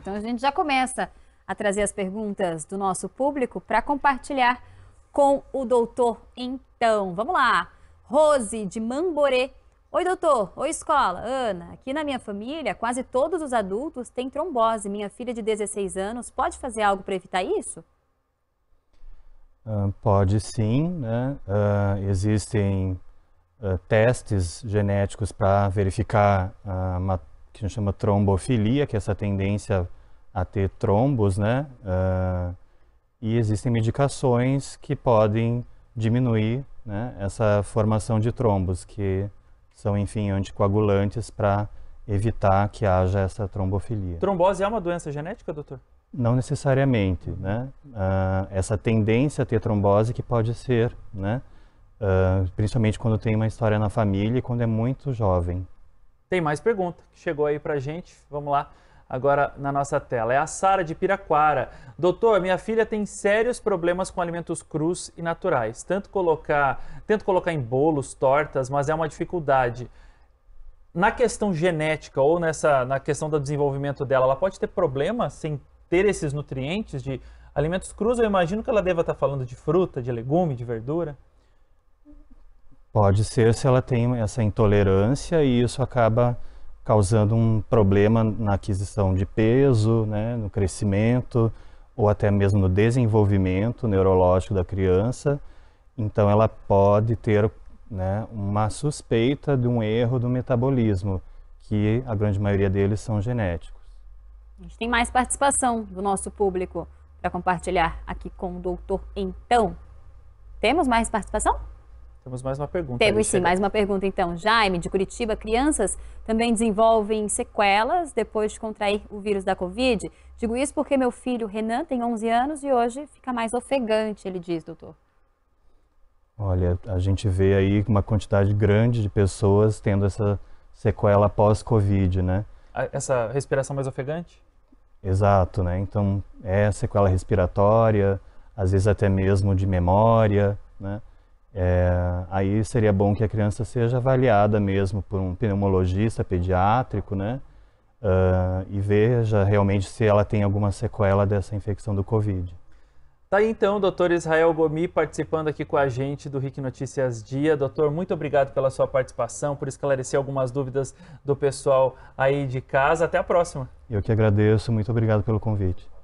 Então a gente já começa a trazer as perguntas do nosso público para compartilhar com o doutor. Então, vamos lá. Rose de Mamborê. Oi, doutor. Oi, escola. Ana, aqui na minha família, quase todos os adultos têm trombose. Minha filha de 16 anos pode fazer algo para evitar isso? Uh, pode sim, né? uh, existem uh, testes genéticos para verificar a que a gente chama trombofilia, que é essa tendência a ter trombos, né? Uh, e existem medicações que podem diminuir né, essa formação de trombos, que são, enfim, anticoagulantes para evitar que haja essa trombofilia. Trombose é uma doença genética, doutor? Não necessariamente, né? Uh, essa tendência a ter trombose que pode ser, né? Uh, principalmente quando tem uma história na família e quando é muito jovem. Tem mais pergunta que chegou aí pra gente. Vamos lá agora na nossa tela. É a Sara de Piraquara. Doutor, minha filha tem sérios problemas com alimentos crus e naturais. Tanto colocar, tento colocar em bolos, tortas, mas é uma dificuldade. Na questão genética ou nessa na questão do desenvolvimento dela, ela pode ter problema sem ter esses nutrientes de alimentos crus. Eu imagino que ela deva estar falando de fruta, de legume, de verdura. Pode ser se ela tem essa intolerância e isso acaba causando um problema na aquisição de peso, né, no crescimento ou até mesmo no desenvolvimento neurológico da criança. Então ela pode ter né, uma suspeita de um erro do metabolismo, que a grande maioria deles são genéticos. A gente tem mais participação do nosso público para compartilhar aqui com o doutor. Então, temos mais participação? Temos mais uma pergunta. Temos sim, mais uma pergunta então. Jaime, de Curitiba, crianças também desenvolvem sequelas depois de contrair o vírus da Covid? Digo isso porque meu filho Renan tem 11 anos e hoje fica mais ofegante, ele diz, doutor. Olha, a gente vê aí uma quantidade grande de pessoas tendo essa sequela pós-Covid, né? Ah, essa respiração mais ofegante? Exato, né? Então, é sequela respiratória, às vezes até mesmo de memória, né? É, aí seria bom que a criança seja avaliada mesmo por um pneumologista pediátrico, né? Uh, e veja realmente se ela tem alguma sequela dessa infecção do Covid. Tá aí então doutor Israel Gomi participando aqui com a gente do RIC Notícias Dia. Doutor, muito obrigado pela sua participação, por esclarecer algumas dúvidas do pessoal aí de casa. Até a próxima. Eu que agradeço, muito obrigado pelo convite.